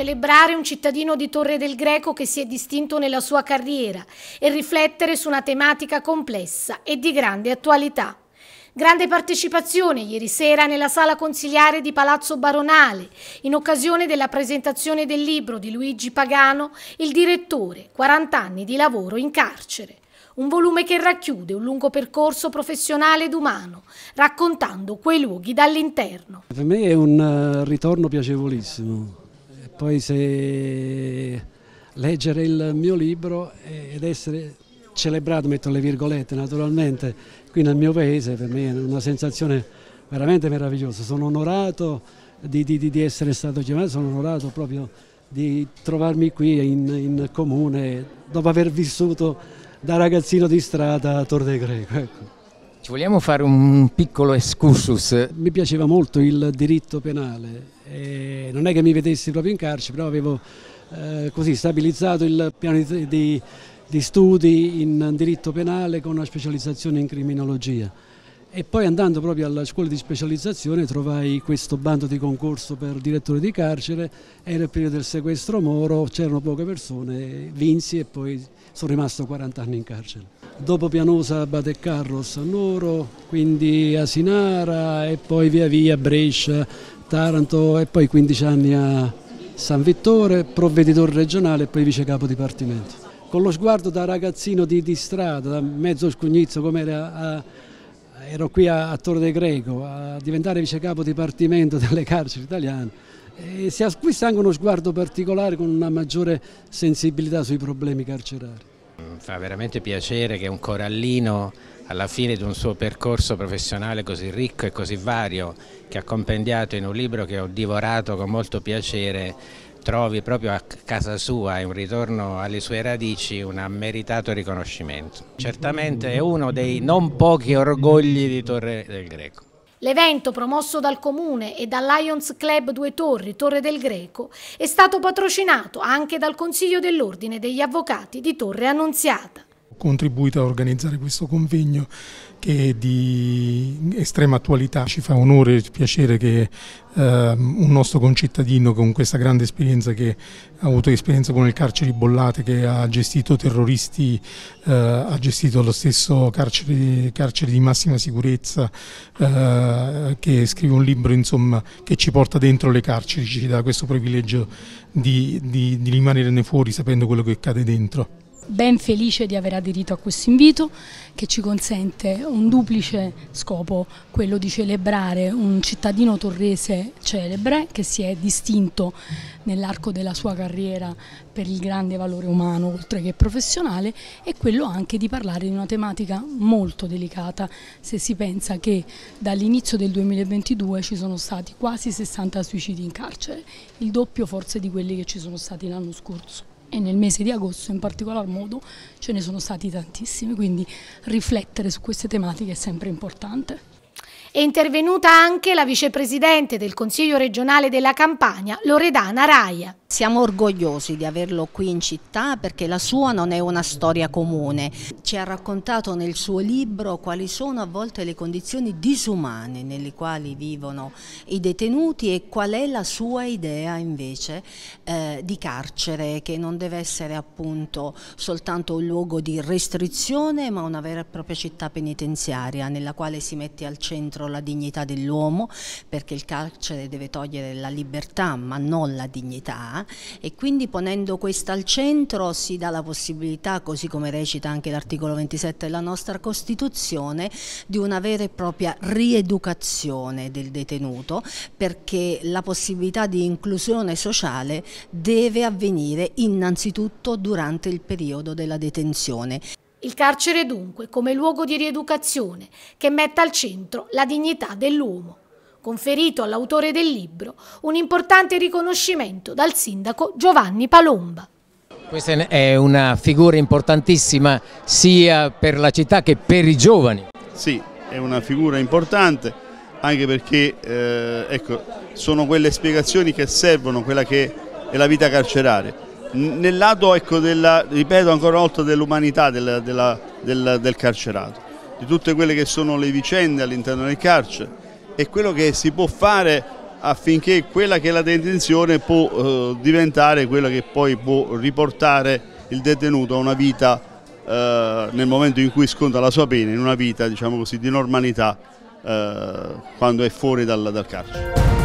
celebrare un cittadino di Torre del Greco che si è distinto nella sua carriera e riflettere su una tematica complessa e di grande attualità. Grande partecipazione ieri sera nella sala consigliare di Palazzo Baronale, in occasione della presentazione del libro di Luigi Pagano, Il direttore, 40 anni di lavoro in carcere. Un volume che racchiude un lungo percorso professionale ed umano, raccontando quei luoghi dall'interno. Per me è un eh, ritorno piacevolissimo, poi se leggere il mio libro ed essere celebrato, metto le virgolette naturalmente, qui nel mio paese per me è una sensazione veramente meravigliosa, sono onorato di, di, di essere stato chiamato, sono onorato proprio di trovarmi qui in, in comune dopo aver vissuto da ragazzino di strada a Tor de Greco. Ecco. Ci vogliamo fare un piccolo excursus? Mi piaceva molto il diritto penale, e non è che mi vedessi proprio in carcere, però avevo eh, così stabilizzato il piano di, di, di studi in diritto penale con una specializzazione in criminologia. E poi andando proprio alla scuola di specializzazione trovai questo bando di concorso per direttore di carcere, era il periodo del sequestro Moro, c'erano poche persone, vinsi e poi sono rimasto 40 anni in carcere dopo Pianosa Abate Carlos a loro, quindi Asinara e poi via via Brescia, Taranto e poi 15 anni a San Vittore, provveditore regionale e poi vice capo dipartimento. Con lo sguardo da ragazzino di, di strada, da mezzo scugnizzo come era, ero qui a, a Torre de Greco, a diventare vice capo dipartimento delle carceri italiane, e eh, si acquista anche uno sguardo particolare con una maggiore sensibilità sui problemi carcerari. Mm, fa veramente piacere che un corallino alla fine di un suo percorso professionale così ricco e così vario che ha compendiato in un libro che ho divorato con molto piacere trovi proprio a casa sua e un ritorno alle sue radici un meritato riconoscimento. Certamente è uno dei non pochi orgogli di Torre del Greco. L'evento, promosso dal Comune e dal Lions Club Due Torri, Torre del Greco, è stato patrocinato anche dal Consiglio dell'Ordine degli Avvocati di Torre Annunziata. Ho contribuito a organizzare questo convegno che è di estrema attualità. Ci fa onore e piacere che eh, un nostro concittadino con questa grande esperienza che ha avuto esperienza con il carcere di Bollate, che ha gestito terroristi, eh, ha gestito lo stesso carcere, carcere di massima sicurezza, eh, che scrive un libro insomma, che ci porta dentro le carceri, ci dà questo privilegio di, di, di rimanerne fuori sapendo quello che accade dentro ben felice di aver aderito a questo invito che ci consente un duplice scopo, quello di celebrare un cittadino torrese celebre che si è distinto nell'arco della sua carriera per il grande valore umano oltre che professionale e quello anche di parlare di una tematica molto delicata se si pensa che dall'inizio del 2022 ci sono stati quasi 60 suicidi in carcere, il doppio forse di quelli che ci sono stati l'anno scorso e nel mese di agosto in particolar modo ce ne sono stati tantissimi, quindi riflettere su queste tematiche è sempre importante. È intervenuta anche la vicepresidente del Consiglio regionale della Campania, Loredana Raia. Siamo orgogliosi di averlo qui in città perché la sua non è una storia comune. Ci ha raccontato nel suo libro quali sono a volte le condizioni disumane nelle quali vivono i detenuti e qual è la sua idea invece eh, di carcere che non deve essere appunto soltanto un luogo di restrizione ma una vera e propria città penitenziaria nella quale si mette al centro contro la dignità dell'uomo perché il carcere deve togliere la libertà ma non la dignità e quindi ponendo questa al centro si dà la possibilità, così come recita anche l'articolo 27 della nostra Costituzione, di una vera e propria rieducazione del detenuto perché la possibilità di inclusione sociale deve avvenire innanzitutto durante il periodo della detenzione. Il carcere dunque come luogo di rieducazione che metta al centro la dignità dell'uomo, conferito all'autore del libro un importante riconoscimento dal sindaco Giovanni Palomba. Questa è una figura importantissima sia per la città che per i giovani. Sì, è una figura importante anche perché eh, ecco, sono quelle spiegazioni che servono, quella che è la vita carceraria nel lato ecco, della, ripeto ancora una volta, dell'umanità del, del, del, carcerato, di tutte quelle che sono le vicende all'interno del carcere e quello che si può fare affinché quella che è la detenzione può eh, diventare quella che poi può riportare il detenuto a una vita eh, nel momento in cui sconta la sua pena, in una vita diciamo così, di normalità eh, quando è fuori dal, dal carcere.